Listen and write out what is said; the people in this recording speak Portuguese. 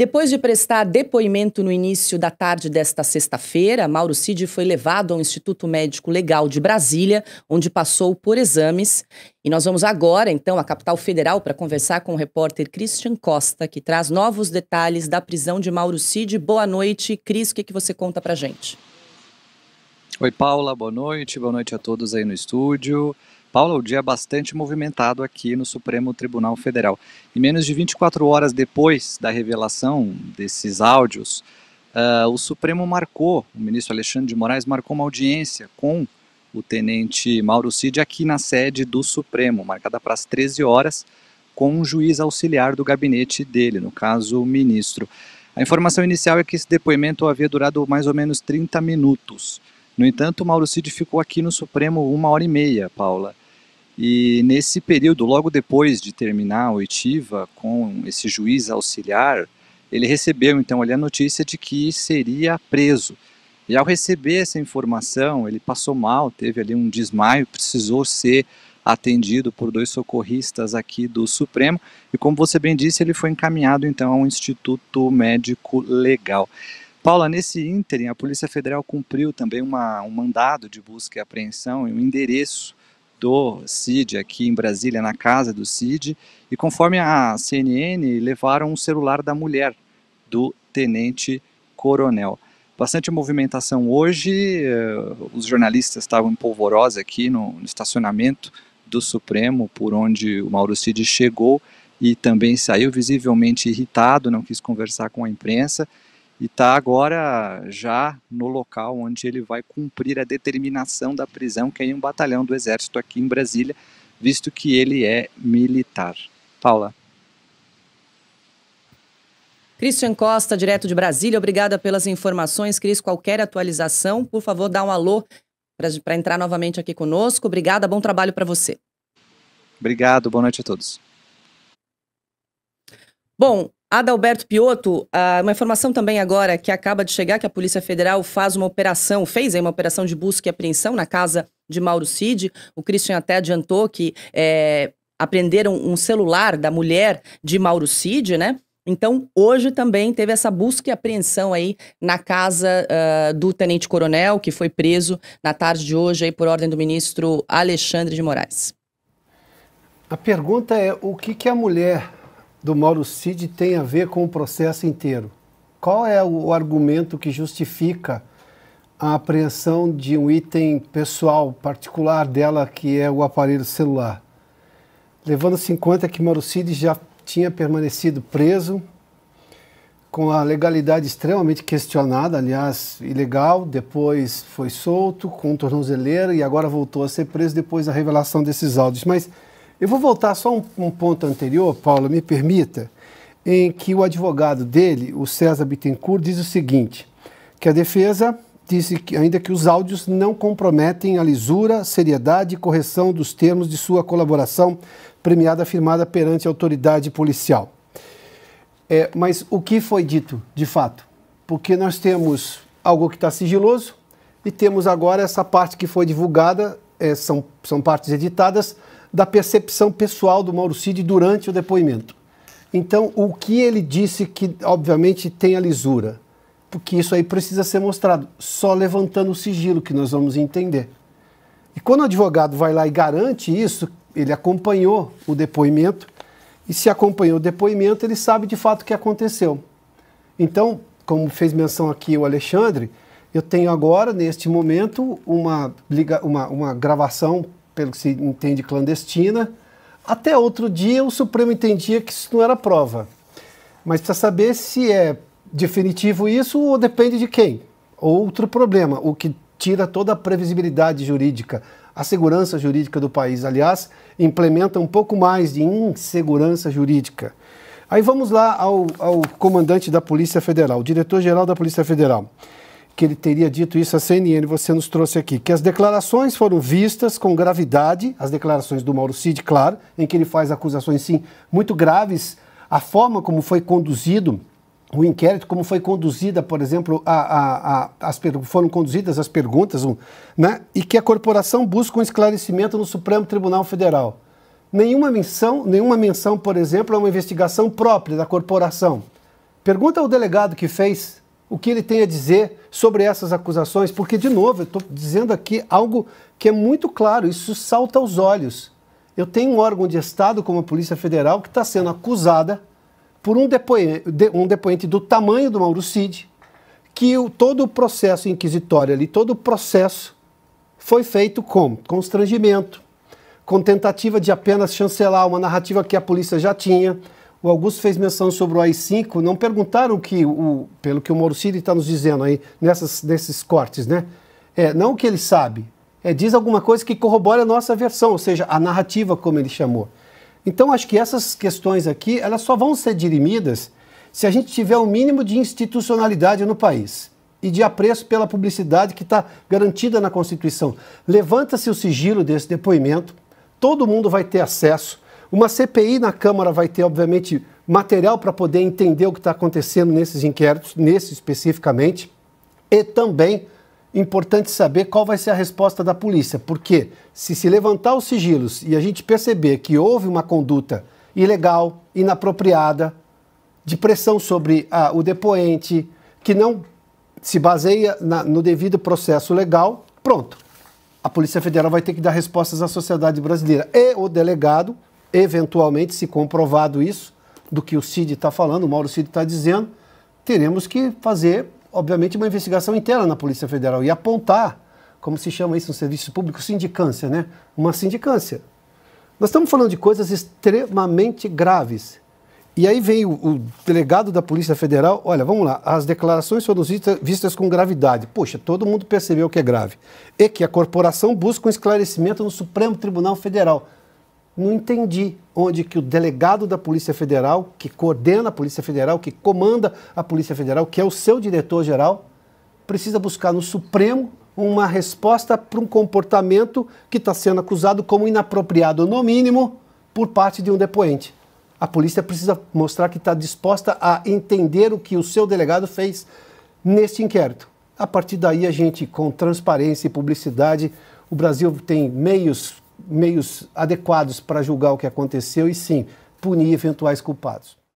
Depois de prestar depoimento no início da tarde desta sexta-feira, Mauro Cid foi levado ao Instituto Médico Legal de Brasília, onde passou por exames. E nós vamos agora, então, à capital federal para conversar com o repórter Christian Costa, que traz novos detalhes da prisão de Mauro Cid. Boa noite, Cris, o que, que você conta para gente? Oi, Paula, boa noite, boa noite a todos aí no estúdio. Paula, o dia é bastante movimentado aqui no Supremo Tribunal Federal. E menos de 24 horas depois da revelação desses áudios, uh, o Supremo marcou, o ministro Alexandre de Moraes marcou uma audiência com o tenente Mauro Cid aqui na sede do Supremo, marcada para as 13 horas, com um juiz auxiliar do gabinete dele, no caso, o ministro. A informação inicial é que esse depoimento havia durado mais ou menos 30 minutos. No entanto, Mauro Cid ficou aqui no Supremo uma hora e meia, Paula. E nesse período, logo depois de terminar a oitiva com esse juiz auxiliar, ele recebeu então ali a notícia de que seria preso. E ao receber essa informação, ele passou mal, teve ali um desmaio, precisou ser atendido por dois socorristas aqui do Supremo. E como você bem disse, ele foi encaminhado então ao Instituto Médico Legal. Paula, nesse ínterim, a Polícia Federal cumpriu também uma, um mandado de busca e apreensão e um endereço do CID aqui em Brasília, na casa do CID, e conforme a CNN, levaram um celular da mulher do tenente coronel. Bastante movimentação hoje, eh, os jornalistas estavam em polvorosa aqui no, no estacionamento do Supremo, por onde o Mauro Cid chegou e também saiu visivelmente irritado, não quis conversar com a imprensa e está agora já no local onde ele vai cumprir a determinação da prisão que é em um batalhão do Exército aqui em Brasília, visto que ele é militar. Paula. Christian Costa, direto de Brasília, obrigada pelas informações. Cris, qualquer atualização, por favor, dá um alô para entrar novamente aqui conosco. Obrigada, bom trabalho para você. Obrigado, boa noite a todos. Bom, Adalberto Piotto, ah, uma informação também agora que acaba de chegar, que a Polícia Federal faz uma operação, fez uma operação de busca e apreensão na casa de Mauro Cid. O Christian até adiantou que é, apreenderam um celular da mulher de Mauro Cid, né? Então, hoje também teve essa busca e apreensão aí na casa uh, do Tenente Coronel, que foi preso na tarde de hoje aí por ordem do ministro Alexandre de Moraes. A pergunta é o que, que a mulher do Mauro Cid tem a ver com o processo inteiro. Qual é o argumento que justifica a apreensão de um item pessoal particular dela, que é o aparelho celular? Levando-se em conta que Mauro Cid já tinha permanecido preso, com a legalidade extremamente questionada, aliás, ilegal, depois foi solto com um tornozeleira e agora voltou a ser preso depois da revelação desses áudios. Mas eu vou voltar só um, um ponto anterior, Paulo, me permita, em que o advogado dele, o César Bittencourt, diz o seguinte: que a defesa disse que, ainda que os áudios não comprometem a lisura, seriedade e correção dos termos de sua colaboração premiada afirmada perante a autoridade policial. É, mas o que foi dito, de fato? Porque nós temos algo que está sigiloso e temos agora essa parte que foi divulgada, é, são, são partes editadas da percepção pessoal do Mauro Cid durante o depoimento. Então, o que ele disse que, obviamente, tem a lisura? Porque isso aí precisa ser mostrado, só levantando o sigilo que nós vamos entender. E quando o advogado vai lá e garante isso, ele acompanhou o depoimento, e se acompanhou o depoimento, ele sabe de fato o que aconteceu. Então, como fez menção aqui o Alexandre, eu tenho agora, neste momento, uma, uma, uma gravação pelo que se entende, clandestina. Até outro dia, o Supremo entendia que isso não era prova. Mas para saber se é definitivo isso ou depende de quem. Outro problema, o que tira toda a previsibilidade jurídica, a segurança jurídica do país. Aliás, implementa um pouco mais de insegurança jurídica. Aí vamos lá ao, ao comandante da Polícia Federal, o diretor-geral da Polícia Federal que ele teria dito isso à CNN, você nos trouxe aqui, que as declarações foram vistas com gravidade, as declarações do Mauro Cid, claro, em que ele faz acusações, sim, muito graves, a forma como foi conduzido o inquérito, como foi conduzida, por exemplo, a, a, a, as foram conduzidas as perguntas, né? e que a corporação busca um esclarecimento no Supremo Tribunal Federal. Nenhuma menção, nenhuma menção, por exemplo, a uma investigação própria da corporação. Pergunta ao delegado que fez o que ele tem a dizer sobre essas acusações, porque, de novo, eu estou dizendo aqui algo que é muito claro, isso salta aos olhos. Eu tenho um órgão de Estado como a Polícia Federal que está sendo acusada por um depoente, um depoente do tamanho do Mauro Cid, que o, todo o processo inquisitório ali, todo o processo foi feito com constrangimento, com tentativa de apenas chancelar uma narrativa que a polícia já tinha, o Augusto fez menção sobre o AI-5. Não perguntaram que o, pelo que o Morciri está nos dizendo aí nessas, nesses cortes, né? É, não o que ele sabe. É, diz alguma coisa que corrobora a nossa versão, ou seja, a narrativa, como ele chamou. Então, acho que essas questões aqui, elas só vão ser dirimidas se a gente tiver um mínimo de institucionalidade no país e de apreço pela publicidade que está garantida na Constituição. Levanta-se o sigilo desse depoimento, todo mundo vai ter acesso, uma CPI na Câmara vai ter, obviamente, material para poder entender o que está acontecendo nesses inquéritos, nesse especificamente, e também importante saber qual vai ser a resposta da polícia, porque se se levantar os sigilos e a gente perceber que houve uma conduta ilegal, inapropriada, de pressão sobre ah, o depoente, que não se baseia na, no devido processo legal, pronto. A Polícia Federal vai ter que dar respostas à sociedade brasileira e o delegado eventualmente, se comprovado isso, do que o Cid está falando, o Mauro Cid está dizendo, teremos que fazer, obviamente, uma investigação interna na Polícia Federal e apontar, como se chama isso no serviço público, sindicância, né? Uma sindicância. Nós estamos falando de coisas extremamente graves. E aí vem o, o delegado da Polícia Federal, olha, vamos lá, as declarações foram vistas, vistas com gravidade. Poxa, todo mundo percebeu que é grave. E que a corporação busca um esclarecimento no Supremo Tribunal Federal não entendi onde que o delegado da Polícia Federal, que coordena a Polícia Federal, que comanda a Polícia Federal, que é o seu diretor-geral, precisa buscar no Supremo uma resposta para um comportamento que está sendo acusado como inapropriado, no mínimo, por parte de um depoente. A polícia precisa mostrar que está disposta a entender o que o seu delegado fez neste inquérito. A partir daí, a gente, com transparência e publicidade, o Brasil tem meios meios adequados para julgar o que aconteceu e sim punir eventuais culpados.